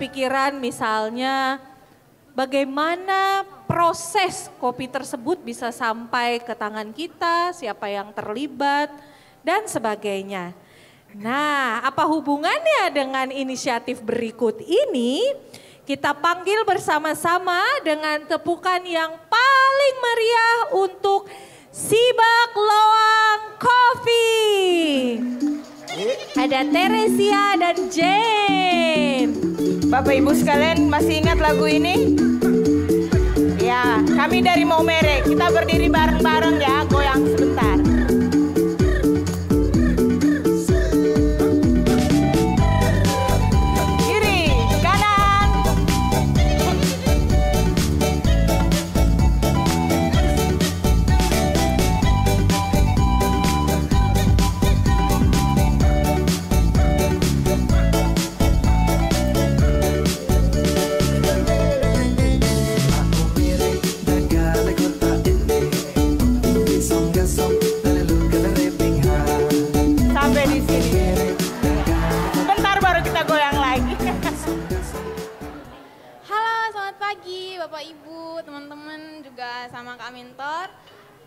kepikiran misalnya bagaimana proses kopi tersebut bisa sampai ke tangan kita, siapa yang terlibat, dan sebagainya. Nah, apa hubungannya dengan inisiatif berikut ini? Kita panggil bersama-sama dengan tepukan yang paling meriah untuk Sibak Loang Coffee. Ada Teresia dan Jane. Bapak Ibu sekalian masih ingat lagu ini? Ya, kami dari Maumere, kita berdiri bareng-bareng ya. teman-teman juga sama Kak Mentor.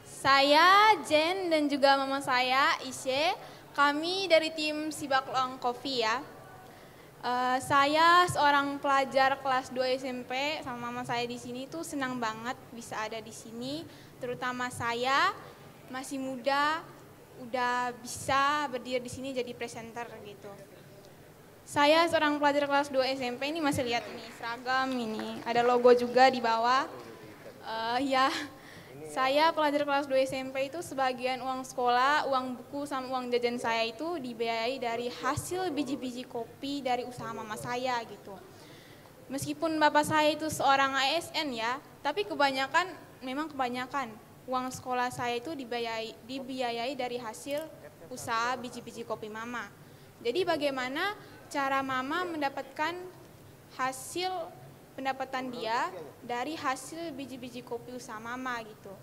Saya Jen dan juga mama saya Isye. Kami dari tim Sibak Long Coffee ya. Uh, saya seorang pelajar kelas 2 SMP sama mama saya di sini tuh senang banget bisa ada di sini. Terutama saya masih muda udah bisa berdiri di sini jadi presenter gitu. Saya seorang pelajar kelas 2 SMP ini masih lihat ini seragam ini, ada logo juga di bawah. Uh, ya, saya pelajar kelas 2 SMP itu sebagian uang sekolah, uang buku, sama uang jajan saya itu dibiayai dari hasil biji-biji kopi dari usaha mama saya gitu. Meskipun bapak saya itu seorang ASN ya, tapi kebanyakan, memang kebanyakan, uang sekolah saya itu dibiayai, dibiayai dari hasil usaha biji-biji kopi mama. Jadi bagaimana cara mama mendapatkan hasil pendapatan dia dari hasil biji-biji kopi usaha mama gitu.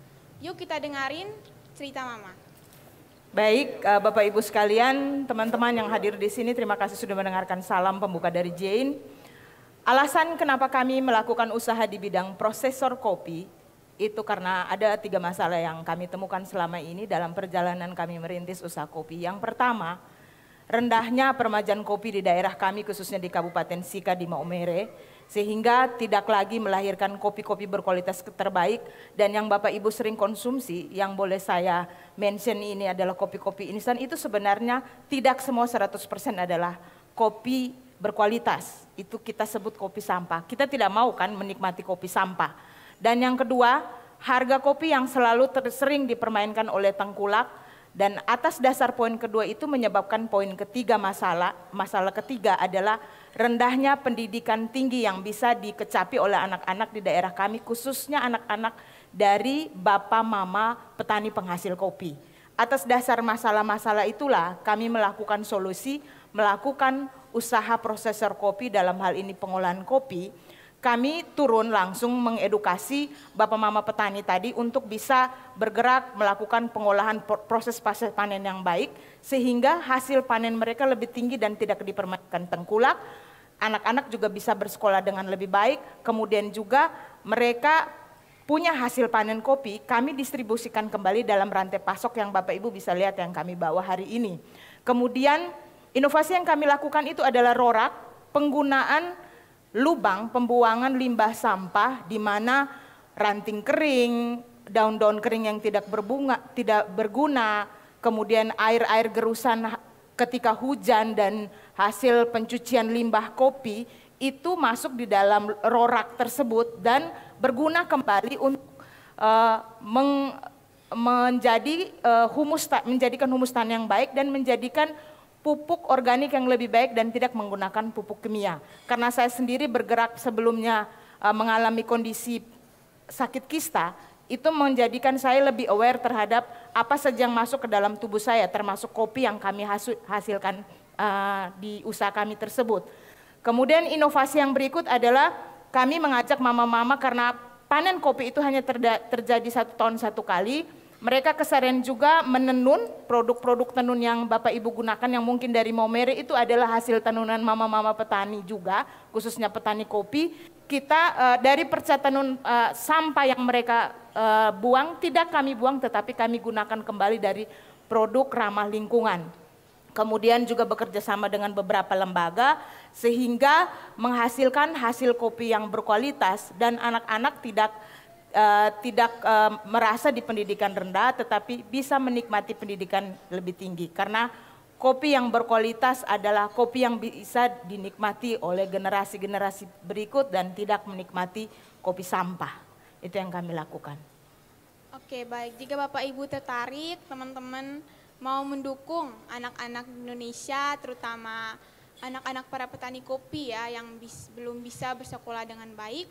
Yuk kita dengarin cerita mama. Baik, eh, Bapak Ibu sekalian, teman-teman yang hadir di sini, terima kasih sudah mendengarkan salam pembuka dari Jane. Alasan kenapa kami melakukan usaha di bidang prosesor kopi itu karena ada tiga masalah yang kami temukan selama ini dalam perjalanan kami merintis usaha kopi. Yang pertama, rendahnya permajaan kopi di daerah kami khususnya di Kabupaten Sika di Maumere sehingga tidak lagi melahirkan kopi-kopi berkualitas terbaik dan yang Bapak Ibu sering konsumsi yang boleh saya mention ini adalah kopi-kopi instan itu sebenarnya tidak semua 100% adalah kopi berkualitas itu kita sebut kopi sampah kita tidak mau kan menikmati kopi sampah dan yang kedua harga kopi yang selalu sering dipermainkan oleh tengkulak dan atas dasar poin kedua itu menyebabkan poin ketiga masalah, masalah ketiga adalah rendahnya pendidikan tinggi yang bisa dikecapi oleh anak-anak di daerah kami, khususnya anak-anak dari bapak mama petani penghasil kopi. Atas dasar masalah-masalah itulah kami melakukan solusi, melakukan usaha prosesor kopi dalam hal ini pengolahan kopi, kami turun langsung mengedukasi Bapak Mama petani tadi untuk bisa bergerak melakukan pengolahan proses pasir panen yang baik sehingga hasil panen mereka lebih tinggi dan tidak dipermainkan tengkulak. Anak-anak juga bisa bersekolah dengan lebih baik, kemudian juga mereka punya hasil panen kopi, kami distribusikan kembali dalam rantai pasok yang Bapak Ibu bisa lihat yang kami bawa hari ini. Kemudian inovasi yang kami lakukan itu adalah rorak, penggunaan lubang pembuangan limbah sampah di mana ranting kering, daun-daun kering yang tidak berbunga, tidak berguna, kemudian air-air gerusan ketika hujan dan hasil pencucian limbah kopi itu masuk di dalam rorak tersebut dan berguna kembali untuk uh, meng, menjadi uh, humus menjadikan humus tanah yang baik dan menjadikan pupuk organik yang lebih baik dan tidak menggunakan pupuk kimia. Karena saya sendiri bergerak sebelumnya e, mengalami kondisi sakit kista, itu menjadikan saya lebih aware terhadap apa saja yang masuk ke dalam tubuh saya, termasuk kopi yang kami hasilkan e, di usaha kami tersebut. Kemudian inovasi yang berikut adalah kami mengajak mama-mama karena panen kopi itu hanya terjadi satu tahun satu kali, mereka kesadaran juga menenun produk-produk tenun yang Bapak Ibu gunakan yang mungkin dari Momere itu adalah hasil tenunan mama-mama petani juga, khususnya petani kopi. Kita uh, dari perca tenun uh, sampah yang mereka uh, buang tidak kami buang tetapi kami gunakan kembali dari produk ramah lingkungan. Kemudian juga bekerja sama dengan beberapa lembaga sehingga menghasilkan hasil kopi yang berkualitas dan anak-anak tidak Eh, tidak uh, merasa di pendidikan rendah tetapi bisa menikmati pendidikan lebih tinggi karena kopi yang berkualitas adalah kopi yang bisa dinikmati oleh generasi-generasi berikut dan tidak menikmati kopi sampah. Itu yang kami lakukan. Oke, baik. Jika Bapak Ibu tertarik, teman-teman mau mendukung anak-anak Indonesia terutama anak-anak para petani kopi ya yang bis, belum bisa bersekolah dengan baik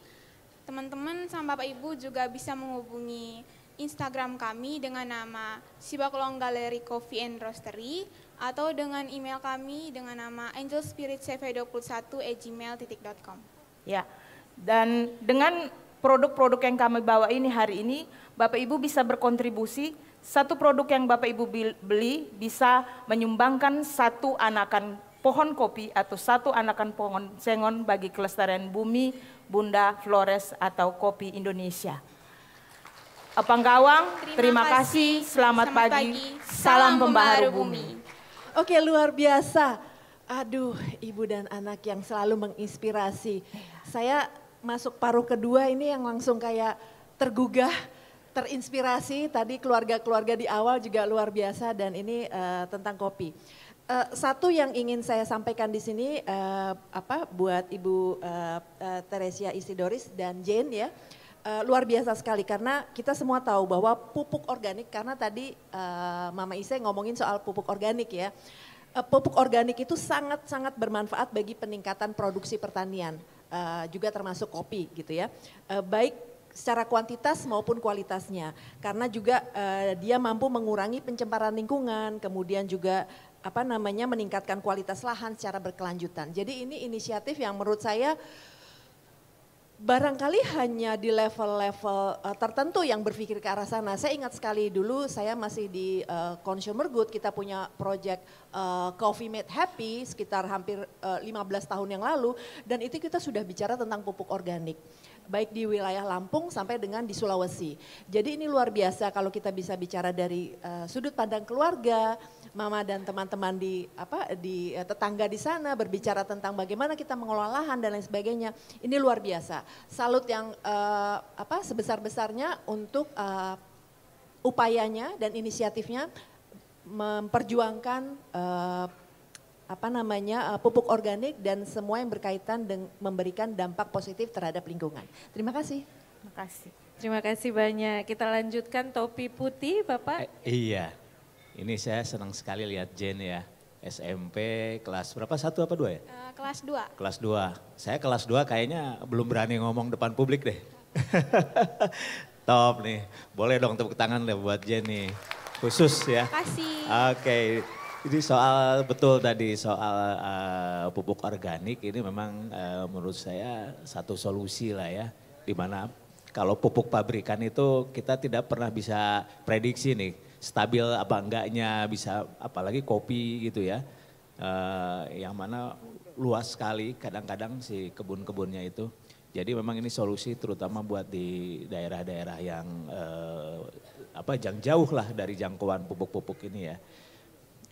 teman-teman sama Bapak Ibu juga bisa menghubungi Instagram kami dengan nama Sibaklong Gallery Coffee and Roastery atau dengan email kami dengan nama angelspiritcv21@gmail.com. Ya. Dan dengan produk-produk yang kami bawa ini hari ini, Bapak Ibu bisa berkontribusi satu produk yang Bapak Ibu beli bisa menyumbangkan satu anakan pohon kopi atau satu anakan pohon sengon bagi kelestarian bumi, bunda, flores, atau kopi Indonesia. Panggawang, terima, terima kasih, selamat, selamat pagi. pagi, salam pembaharu bumi. Oke, luar biasa. Aduh, ibu dan anak yang selalu menginspirasi. Saya masuk paruh kedua ini yang langsung kayak tergugah, terinspirasi. Tadi keluarga-keluarga di awal juga luar biasa dan ini uh, tentang kopi. Uh, satu yang ingin saya sampaikan di sini uh, apa buat Ibu uh, uh, Teresia Isidoris dan Jane ya uh, luar biasa sekali karena kita semua tahu bahwa pupuk organik karena tadi uh, Mama Ise ngomongin soal pupuk organik ya uh, pupuk organik itu sangat sangat bermanfaat bagi peningkatan produksi pertanian uh, juga termasuk kopi gitu ya uh, baik secara kuantitas maupun kualitasnya karena juga uh, dia mampu mengurangi pencemaran lingkungan kemudian juga apa namanya meningkatkan kualitas lahan secara berkelanjutan. Jadi ini inisiatif yang menurut saya barangkali hanya di level-level uh, tertentu yang berpikir ke arah sana. Saya ingat sekali dulu saya masih di uh, consumer good, kita punya project uh, Coffee Made Happy sekitar hampir uh, 15 tahun yang lalu dan itu kita sudah bicara tentang pupuk organik baik di wilayah Lampung sampai dengan di Sulawesi. Jadi ini luar biasa kalau kita bisa bicara dari uh, sudut pandang keluarga, mama dan teman-teman di apa di uh, tetangga di sana berbicara tentang bagaimana kita mengelola lahan dan lain sebagainya. Ini luar biasa. Salut yang uh, apa sebesar-besarnya untuk uh, upayanya dan inisiatifnya memperjuangkan uh, apa namanya eh, pupuk organik dan semua yang berkaitan dengan memberikan dampak positif terhadap lingkungan. Terima kasih. Terima kasih. Terima kasih banyak. Kita lanjutkan topi putih, Bapak. Eh, iya. Ini saya senang sekali lihat Jen ya. SMP kelas berapa? Satu apa dua ya? Uh, kelas dua. Kelas dua. Saya kelas dua kayaknya belum berani ngomong depan publik deh. Top nih. Boleh dong tepuk tangan deh buat Jen nih. Khusus ya. Terima kasih. Oke. Okay. Jadi soal betul tadi soal uh, pupuk organik ini memang uh, menurut saya satu solusi lah ya. Dimana kalau pupuk pabrikan itu kita tidak pernah bisa prediksi nih stabil apa enggaknya bisa apalagi kopi gitu ya. Uh, yang mana luas sekali kadang-kadang si kebun-kebunnya itu. Jadi memang ini solusi terutama buat di daerah-daerah yang uh, apa jang jauh lah dari jangkauan pupuk-pupuk ini ya.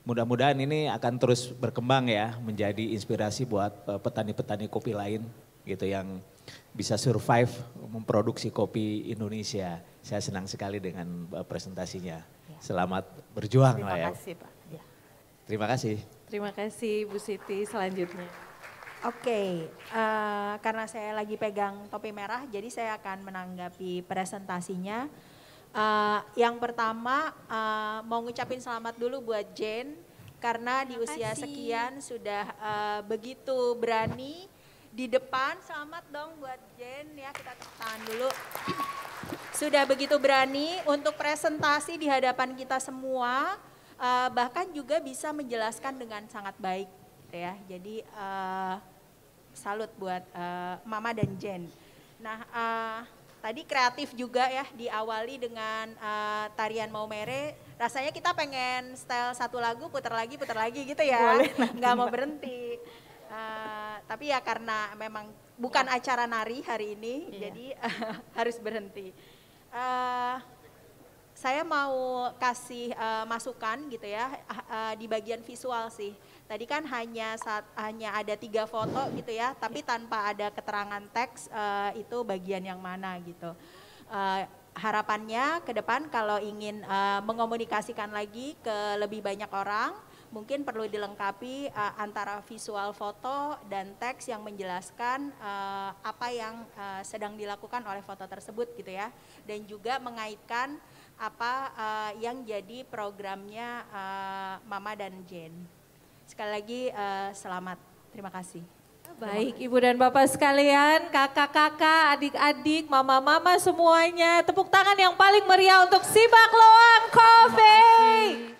Mudah-mudahan ini akan terus berkembang ya menjadi inspirasi buat eh, petani-petani kopi lain gitu yang bisa survive memproduksi kopi Indonesia. Saya senang sekali dengan eh, presentasinya. Ya. Selamat berjuang Terima lah ya. Terima kasih Pak. Ya. Terima kasih. Terima kasih Bu Siti selanjutnya. Oke, okay, uh, eh, karena saya lagi pegang topi merah, jadi saya akan menanggapi presentasinya. Uh, yang pertama uh, mau ngucapin selamat dulu buat Jen karena di usia sekian sudah uh, begitu berani di depan. Selamat dong buat Jen ya, kita tahan dulu. Sudah begitu berani untuk presentasi di hadapan kita semua, uh, bahkan juga bisa menjelaskan dengan sangat baik gitu ya. Jadi uh, salut buat uh, Mama dan Jen. Nah, uh, Tadi kreatif juga ya diawali dengan uh, tarian Maumere. Rasanya kita pengen style satu lagu putar lagi putar lagi gitu ya. nggak mau berhenti. Uh, tapi ya karena memang bukan ya. acara nari hari ini, iya. jadi uh, harus berhenti. Uh, saya mau kasih uh, masukan gitu ya uh, uh, di bagian visual sih Tadi kan hanya saat, hanya ada tiga foto gitu ya, tapi tanpa ada keterangan teks uh, itu bagian yang mana gitu. Uh, harapannya ke depan kalau ingin uh, mengomunikasikan lagi ke lebih banyak orang, mungkin perlu dilengkapi uh, antara visual foto dan teks yang menjelaskan uh, apa yang uh, sedang dilakukan oleh foto tersebut gitu ya, dan juga mengaitkan apa uh, yang jadi programnya uh, Mama dan Jane. Sekali lagi uh, selamat. Terima kasih. Baik, Ibu dan Bapak sekalian, kakak-kakak, adik-adik, mama-mama semuanya. Tepuk tangan yang paling meriah untuk Sibak Loang Coffee.